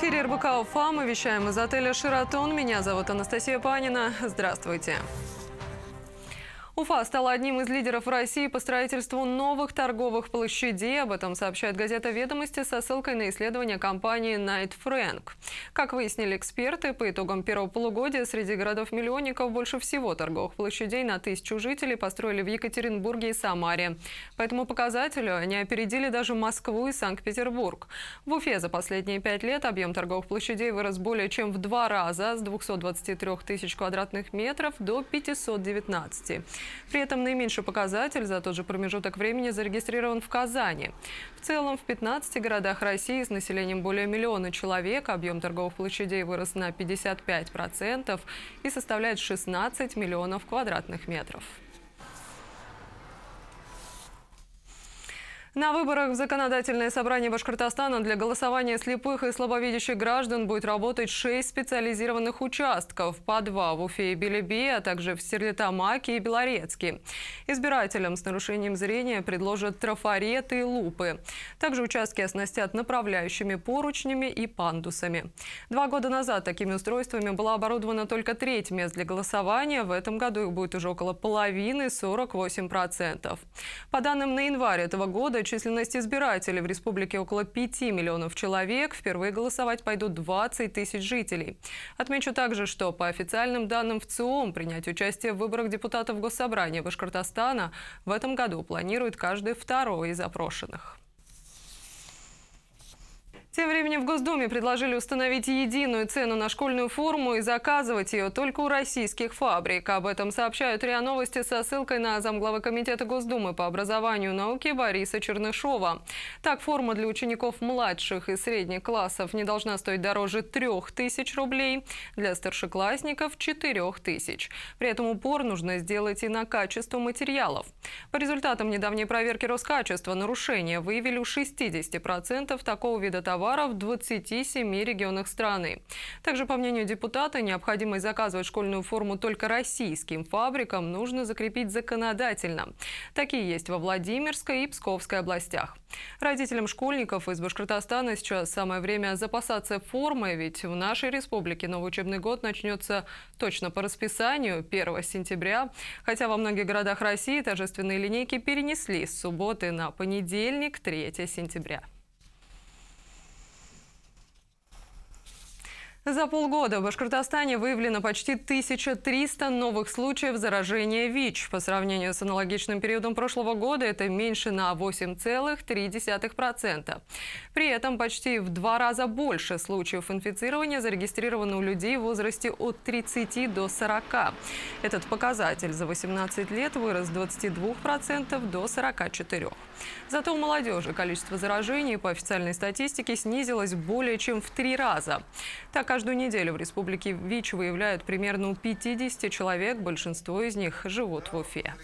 эфире РБК «Уфа». Мы вещаем из отеля «Шератон». Меня зовут Анастасия Панина. Здравствуйте. Уфа стала одним из лидеров России по строительству новых торговых площадей. Об этом сообщает газета «Ведомости» со ссылкой на исследование компании Night Frank. Как выяснили эксперты, по итогам первого полугодия среди городов-миллионников больше всего торговых площадей на тысячу жителей построили в Екатеринбурге и Самаре. По этому показателю они опередили даже Москву и Санкт-Петербург. В Уфе за последние пять лет объем торговых площадей вырос более чем в два раза – с 223 тысяч квадратных метров до 519. При этом наименьший показатель за тот же промежуток времени зарегистрирован в Казани. В целом, в 15 городах России с населением более миллиона человек объем торговых площадей вырос на 55% и составляет 16 миллионов квадратных метров. На выборах в Законодательное собрание Башкортостана для голосования слепых и слабовидящих граждан будет работать шесть специализированных участков, по два в Уфе и Белебе, а также в Стерлитамаке и Белорецке. Избирателям с нарушением зрения предложат трафареты и лупы. Также участки оснастят направляющими поручнями и пандусами. Два года назад такими устройствами была оборудована только треть мест для голосования. В этом году их будет уже около половины, 48%. По данным на январь этого года, за численность избирателей в республике около 5 миллионов человек. Впервые голосовать пойдут 20 тысяч жителей. Отмечу также, что по официальным данным в ВЦИОМ принять участие в выборах депутатов Госсобрания Башкортостана в этом году планирует каждый второй из опрошенных. Тем временем в Госдуме предложили установить единую цену на школьную форму и заказывать ее только у российских фабрик. Об этом сообщают РИА Новости со ссылкой на замглавы Комитета Госдумы по образованию и науке Бориса Чернышова. Так, форма для учеников младших и средних классов не должна стоить дороже 3 тысяч рублей, для старшеклассников – 4 тысяч. При этом упор нужно сделать и на качество материалов. По результатам недавней проверки Роскачества нарушения выявили у 60% такого вида товаров, товаров в 27 регионах страны. Также, по мнению депутата, необходимость заказывать школьную форму только российским фабрикам, нужно закрепить законодательно. Такие есть во Владимирской и Псковской областях. Родителям школьников из Башкортостана сейчас самое время запасаться формой, ведь в нашей республике новый учебный год начнется точно по расписанию 1 сентября. Хотя во многих городах России торжественные линейки перенесли с субботы на понедельник 3 сентября. За полгода в Башкортостане выявлено почти 1300 новых случаев заражения ВИЧ. По сравнению с аналогичным периодом прошлого года это меньше на 8,3%. При этом почти в два раза больше случаев инфицирования зарегистрировано у людей в возрасте от 30 до 40. Этот показатель за 18 лет вырос с 22% до 44%. Зато у молодежи количество заражений по официальной статистике снизилось более чем в три раза. Так, Каждую неделю в республике ВИЧ выявляют примерно 50 человек, большинство из них живут в Уфе.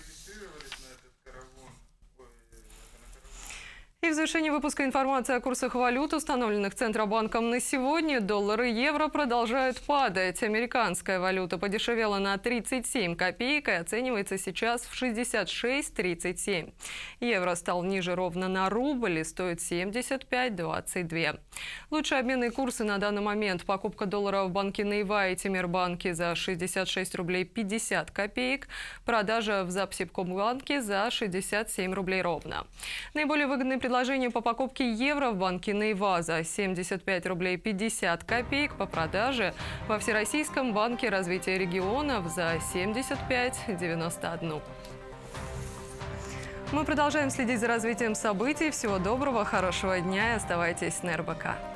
завершения выпуска информация о курсах валют, установленных Центробанком на сегодня. доллары и евро продолжают падать. Американская валюта подешевела на 37 копеек и оценивается сейчас в 66,37. Евро стал ниже ровно на рубль и стоит 75,22. Лучшие обменные курсы на данный момент. Покупка доллара в банке Нейва и Тимирбанке за 66 рублей 50 копеек. Продажа в Запсибкомбанке за 67 рублей ровно. Наиболее выгодные предложения предложение по покупке евро в банке «Нейваза» 75 рублей 50 копеек по продаже во Всероссийском банке развития регионов за 75,91. Мы продолжаем следить за развитием событий. Всего доброго, хорошего дня и оставайтесь на РБК.